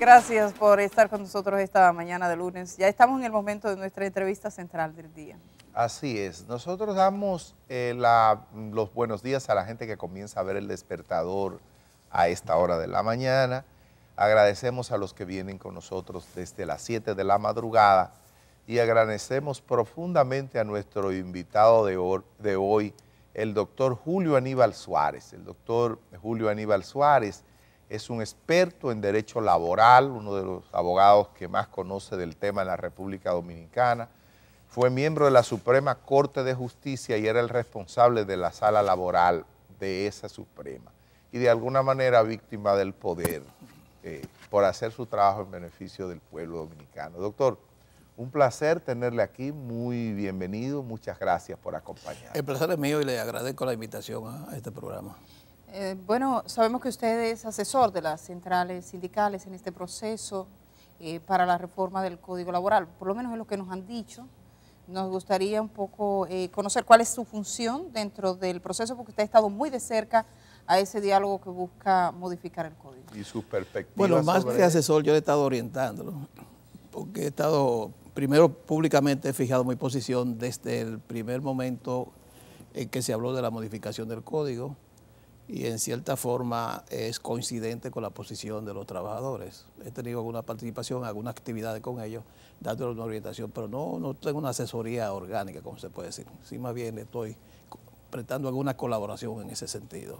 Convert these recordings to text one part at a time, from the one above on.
Gracias por estar con nosotros esta mañana de lunes. Ya estamos en el momento de nuestra entrevista central del día. Así es. Nosotros damos eh, los buenos días a la gente que comienza a ver el despertador a esta hora de la mañana. Agradecemos a los que vienen con nosotros desde las 7 de la madrugada y agradecemos profundamente a nuestro invitado de, de hoy, el doctor Julio Aníbal Suárez. El doctor Julio Aníbal Suárez es un experto en derecho laboral, uno de los abogados que más conoce del tema en la República Dominicana. Fue miembro de la Suprema Corte de Justicia y era el responsable de la sala laboral de esa Suprema y de alguna manera víctima del poder eh, por hacer su trabajo en beneficio del pueblo dominicano. Doctor, un placer tenerle aquí, muy bienvenido, muchas gracias por acompañarnos. El placer es mío y le agradezco la invitación a este programa. Eh, bueno, sabemos que usted es asesor de las centrales sindicales en este proceso eh, para la reforma del Código Laboral, por lo menos es lo que nos han dicho. Nos gustaría un poco eh, conocer cuál es su función dentro del proceso, porque usted ha estado muy de cerca a ese diálogo que busca modificar el código. Y sus perspectivas. Bueno, más que asesor, yo le he estado orientándolo, porque he estado, primero públicamente he fijado mi posición desde el primer momento en que se habló de la modificación del código y en cierta forma es coincidente con la posición de los trabajadores. He tenido alguna participación, alguna actividad con ellos, dándoles una orientación, pero no, no tengo una asesoría orgánica, como se puede decir. Sí, más bien estoy prestando alguna colaboración en ese sentido.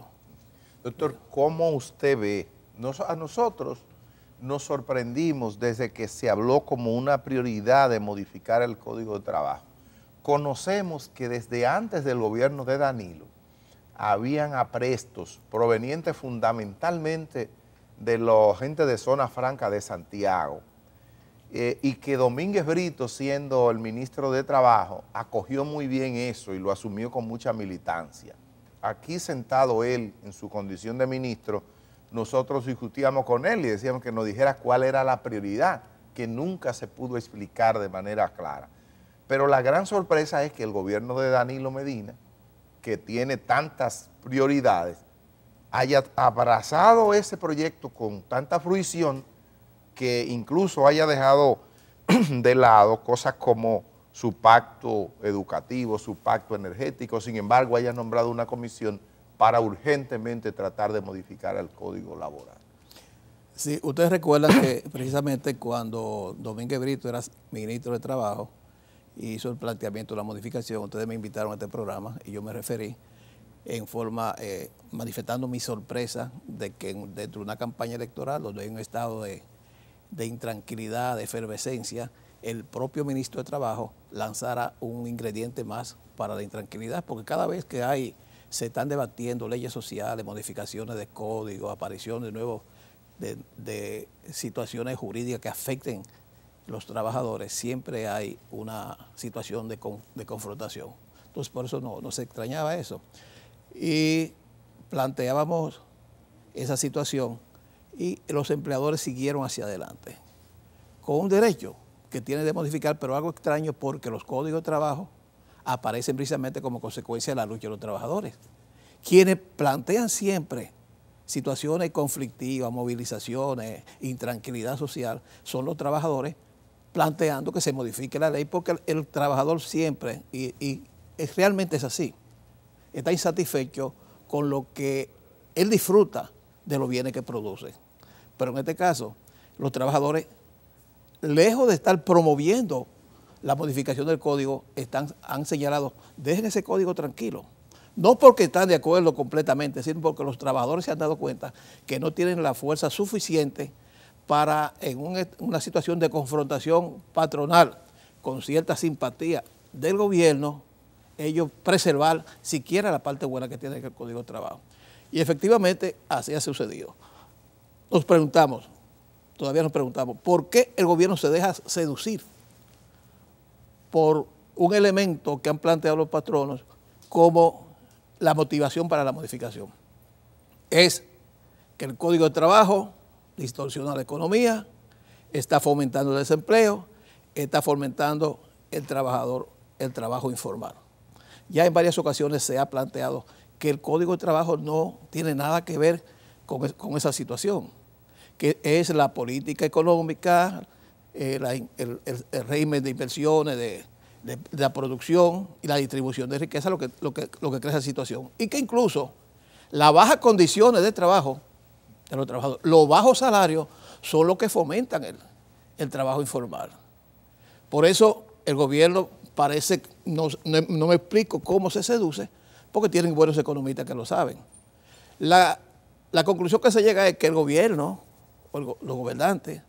Doctor, ¿cómo usted ve? a nosotros nos sorprendimos desde que se habló como una prioridad de modificar el Código de Trabajo. Conocemos que desde antes del gobierno de Danilo, habían aprestos provenientes fundamentalmente de los gente de zona franca de Santiago eh, y que Domínguez Brito, siendo el ministro de Trabajo, acogió muy bien eso y lo asumió con mucha militancia. Aquí sentado él en su condición de ministro, nosotros discutíamos con él y decíamos que nos dijera cuál era la prioridad, que nunca se pudo explicar de manera clara. Pero la gran sorpresa es que el gobierno de Danilo Medina, que tiene tantas prioridades, haya abrazado ese proyecto con tanta fruición que incluso haya dejado de lado cosas como su pacto educativo, su pacto energético, sin embargo haya nombrado una comisión para urgentemente tratar de modificar el código laboral. Si ustedes recuerdan que precisamente cuando Domínguez Brito era ministro de Trabajo, y hizo el planteamiento de la modificación. Ustedes me invitaron a este programa y yo me referí en forma, eh, manifestando mi sorpresa de que dentro de una campaña electoral, donde hay un estado de, intranquilidad, de efervescencia, el propio ministro de Trabajo lanzara un ingrediente más para la intranquilidad, porque cada vez que hay, se están debatiendo leyes sociales, modificaciones de código, aparición de nuevos, de situaciones jurídicas que afecten los trabajadores, siempre hay una situación de, confrontación. Entonces, por eso no, se extrañaba eso. Y planteábamos esa situación y los empleadores siguieron hacia adelante, con un derecho que tiene de modificar, pero algo extraño porque los códigos de trabajo aparecen precisamente como consecuencia de la lucha de los trabajadores, quienes plantean siempre situaciones conflictivas, movilizaciones, intranquilidad social, son los trabajadores planteando que se modifique la ley porque el, trabajador siempre, y, realmente es así, está insatisfecho con lo que él disfruta de los bienes que produce. Pero en este caso, los trabajadores, lejos de estar promoviendo la modificación del código, están, han señalado, dejen ese código tranquilo. No porque están de acuerdo completamente, sino porque los trabajadores se han dado cuenta que no tienen la fuerza suficiente para en una situación de confrontación patronal con cierta simpatía del gobierno, ellos preservar siquiera la parte buena que tiene el Código de Trabajo. Y efectivamente así ha sucedido. Nos preguntamos, todavía nos preguntamos, ¿por qué el gobierno se deja seducir por un elemento que han planteado los patronos como la motivación para la modificación? Es que el Código de Trabajo distorsiona la economía, está fomentando el desempleo, está fomentando el trabajador, el trabajo informal. Ya en varias ocasiones se ha planteado que el Código de Trabajo no tiene nada que ver con, esa situación, que es la política económica, eh, el, régimen de inversiones, de, la producción y la distribución de riqueza lo que, lo, que, lo que crea esa situación. Y que incluso las bajas condiciones de trabajo los bajos salarios son los que fomentan el, trabajo informal. Por eso el gobierno parece, no, no, me explico cómo se seduce, porque tienen buenos economistas que lo saben. La, conclusión que se llega es que el gobierno, o los gobernantes,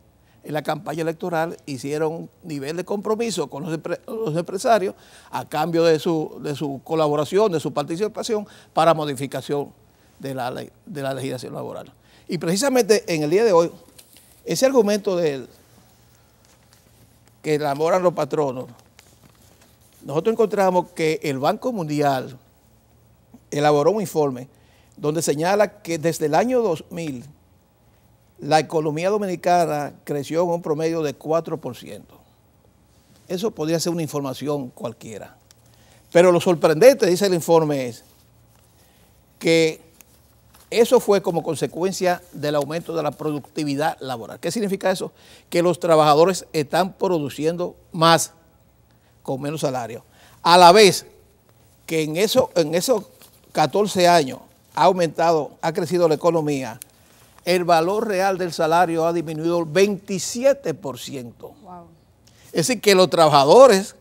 en la campaña electoral hicieron un nivel de compromiso con los, empresarios a cambio de su, colaboración, de su participación para modificación de la, de la legislación laboral. Y precisamente en el día de hoy, ese argumento de él, que enamoran los patronos, nosotros encontramos que el Banco Mundial elaboró un informe donde señala que desde el año 2000 la economía dominicana creció en un promedio de 4%. Eso podría ser una información cualquiera. Pero lo sorprendente, dice el informe, es que eso fue como consecuencia del aumento de la productividad laboral. ¿Qué significa eso? Que los trabajadores están produciendo más con menos salario. A la vez que en, en esos 14 años ha aumentado, ha crecido la economía, el valor real del salario ha disminuido el 27%. Es decir, que los trabajadores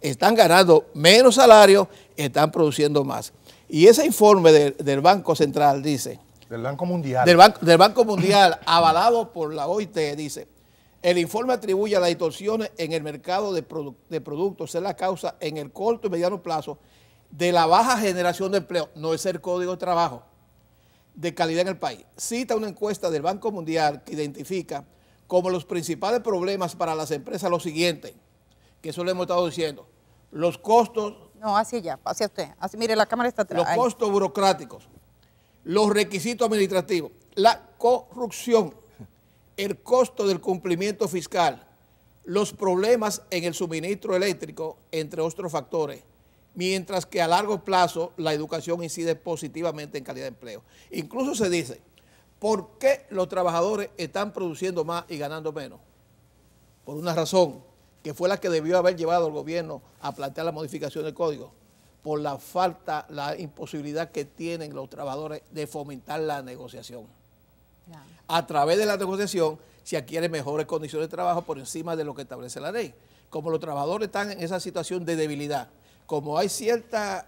están ganando menos salario, están produciendo más. Y ese informe del Banco Central dice... Del Banco Mundial. Del, Banco Mundial, avalado por la OIT, dice, el informe atribuye a las distorsiones en el mercado de, de productos ser la causa en el corto y mediano plazo de la baja generación de empleo, no es el código de trabajo, de calidad en el país. Cita una encuesta del Banco Mundial que identifica como los principales problemas para las empresas lo siguiente, que eso le hemos estado diciendo, los costos no, hacia allá, hacia usted. Así, mire, la cámara está atrás. Los costos burocráticos, los requisitos administrativos, la corrupción, el costo del cumplimiento fiscal, los problemas en el suministro eléctrico, entre otros factores, mientras que a largo plazo la educación incide positivamente en calidad de empleo. Incluso se dice, ¿por qué los trabajadores están produciendo más y ganando menos? Por una razón, que fue la que debió haber llevado al gobierno a plantear la modificación del código, por la falta, la imposibilidad que tienen los trabajadores de fomentar la negociación. A través de la negociación se adquieren mejores condiciones de trabajo por encima de lo que establece la ley. Como los trabajadores están en esa situación de debilidad, como hay ciertas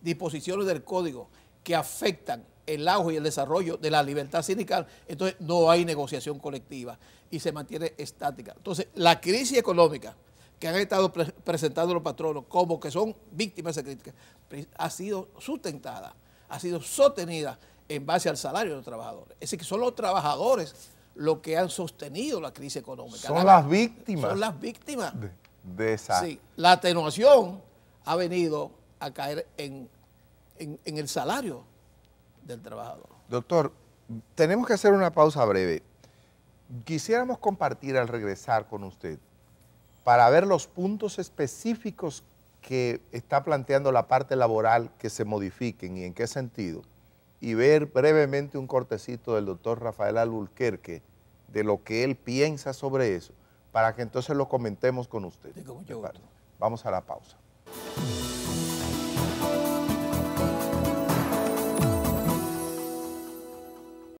disposiciones del código que afectan el auge y el desarrollo de la libertad sindical, entonces no hay negociación colectiva y se mantiene estática. Entonces, la crisis económica que han estado presentando los patronos como que son víctimas de esa crítica ha sido sustentada, ha sido sostenida en base al salario de los trabajadores. Es decir, que son los trabajadores los que han sostenido la crisis económica. Son las víctimas. Son las víctimas. De, esa. la atenuación ha venido a caer en el salario del trabajador. Doctor, tenemos que hacer una pausa breve. Quisiéramos compartir al regresar con usted para ver los puntos específicos que está planteando la parte laboral que se modifiquen y en qué sentido, y ver brevemente un cortecito del doctor Rafael Alulquerque de lo que él piensa sobre eso, para que entonces lo comentemos con usted. Vamos a la pausa.